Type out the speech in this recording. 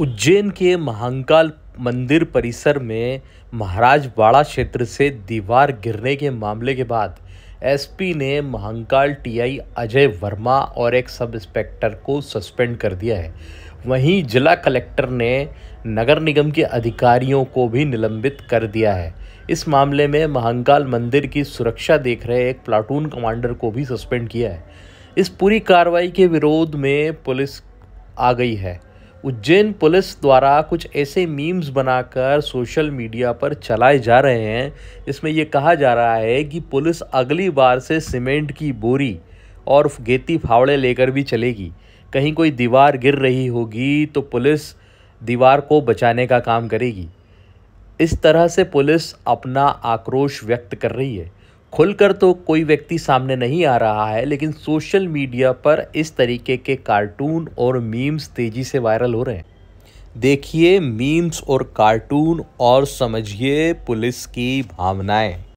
उज्जैन के महांकाल मंदिर परिसर में महाराज बाड़ा क्षेत्र से दीवार गिरने के मामले के बाद एसपी ने महांकाल टीआई अजय वर्मा और एक सब इंस्पेक्टर को सस्पेंड कर दिया है वहीं जिला कलेक्टर ने नगर निगम के अधिकारियों को भी निलंबित कर दिया है इस मामले में महांकाल मंदिर की सुरक्षा देख रहे एक प्लाटून कमांडर को भी सस्पेंड किया है इस पूरी कार्रवाई के विरोध में पुलिस आ गई है उज्जैन पुलिस द्वारा कुछ ऐसे मीम्स बनाकर सोशल मीडिया पर चलाए जा रहे हैं इसमें यह कहा जा रहा है कि पुलिस अगली बार से सीमेंट की बोरी और गेती फावड़े लेकर भी चलेगी कहीं कोई दीवार गिर रही होगी तो पुलिस दीवार को बचाने का काम करेगी इस तरह से पुलिस अपना आक्रोश व्यक्त कर रही है खुलकर तो कोई व्यक्ति सामने नहीं आ रहा है लेकिन सोशल मीडिया पर इस तरीके के कार्टून और मीम्स तेज़ी से वायरल हो रहे हैं देखिए मीम्स और कार्टून और समझिए पुलिस की भावनाएं